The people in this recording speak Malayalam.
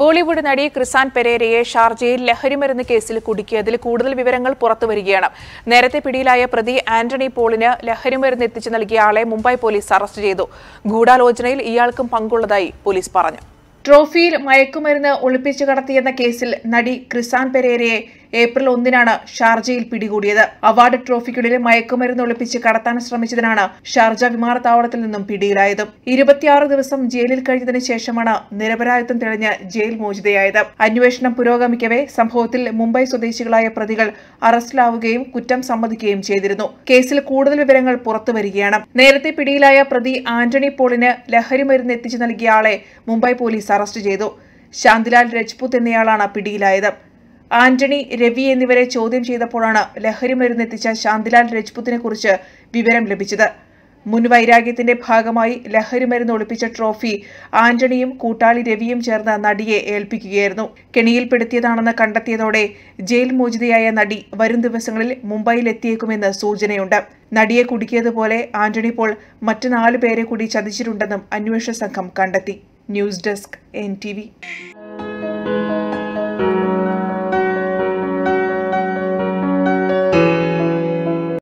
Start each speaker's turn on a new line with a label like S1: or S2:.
S1: ബോളിവുഡ് നടി ക്രിസാൻ പെരേരയെ ഷാർജയിൽ ലഹരിമരുന്ന് കേസിൽ കുടുക്കിയതിൽ കൂടുതൽ വിവരങ്ങൾ പുറത്തുവരികയാണ് നേരത്തെ പിടിയിലായ പ്രതി ആന്റണി പോളിന് ലഹരിമരുന്ന് എത്തിച്ചു നൽകിയ ആളെ മുംബൈ പോലീസ് അറസ്റ്റ് ചെയ്തു ഗൂഢാലോചനയിൽ ഇയാൾക്കും പങ്കുള്ളതായി പോലീസ് പറഞ്ഞു ട്രോഫിയിൽ മയക്കുമരുന്ന് ഒളിപ്പിച്ചു കടത്തിയെന്ന കേസിൽ നടി ക്രിസാൻ പെരേരയെ ഏപ്രിൽ ഒന്നിനാണ് ഷാർജയിൽ പിടികൂടിയത് അവാർഡ് ട്രോഫിക്കുള്ളിലെ മയക്കുമരുന്ന് ഒളിപ്പിച്ച് കടത്താൻ ശ്രമിച്ചതിനാണ് ഷാർജ വിമാനത്താവളത്തിൽ നിന്നും പിടിയിലായത് ഇരുപത്തിയാറ് ദിവസം ജയിലിൽ കഴിഞ്ഞതിനു ശേഷമാണ് നിരപരാധിത്വം തെളിഞ്ഞ് ജയിൽ മോചിതയായത് അന്വേഷണം പുരോഗമിക്കവേ സംഭവത്തിൽ മുംബൈ സ്വദേശികളായ പ്രതികൾ അറസ്റ്റിലാവുകയും കുറ്റം സമ്മതിക്കുകയും ചെയ്തിരുന്നു കേസിൽ കൂടുതൽ വിവരങ്ങൾ പുറത്തുവരികയാണ് നേരത്തെ പിടിയിലായ പ്രതി ആന്റണി പോളിന് ലഹരിമരുന്ന് എത്തിച്ചു നൽകിയ ആളെ മുംബൈ പോലീസ് അറസ്റ്റ് ചെയ്തു ശാന്തിലാൽ രജ്പുത് എന്നയാളാണ് പിടിയിലായത് ആന്റണി രവി എന്നിവരെ ചോദ്യം ചെയ്തപ്പോഴാണ് ലഹരിമരുന്നെത്തിച്ച ശാന്തിലാൽ രജ്പുത്തിനെ കുറിച്ച് വിവരം ലഭിച്ചത് മുൻ വൈരാഗ്യത്തിന്റെ ഭാഗമായി ലഹരിമരുന്ന് ഒളിപ്പിച്ച ട്രോഫി ആന്റണിയും കൂട്ടാളി രവിയും ചേർന്ന് നടിയെ ഏൽപ്പിക്കുകയായിരുന്നു കെണിയിൽപ്പെടുത്തിയതാണെന്ന് കണ്ടെത്തിയതോടെ ജയിൽ മോചിതയായ നടി വരും ദിവസങ്ങളിൽ മുംബൈയിൽ എത്തിയേക്കുമെന്ന് സൂചനയുണ്ട് നടിയെ കുടുക്കിയതുപോലെ ആന്റണി ഇപ്പോൾ മറ്റു നാലു പേരെ കൂടി ചതിച്ചിട്ടുണ്ടെന്നും അന്വേഷണ സംഘം കണ്ടെത്തി ന്യൂസ് ഡെസ്ക് എൻ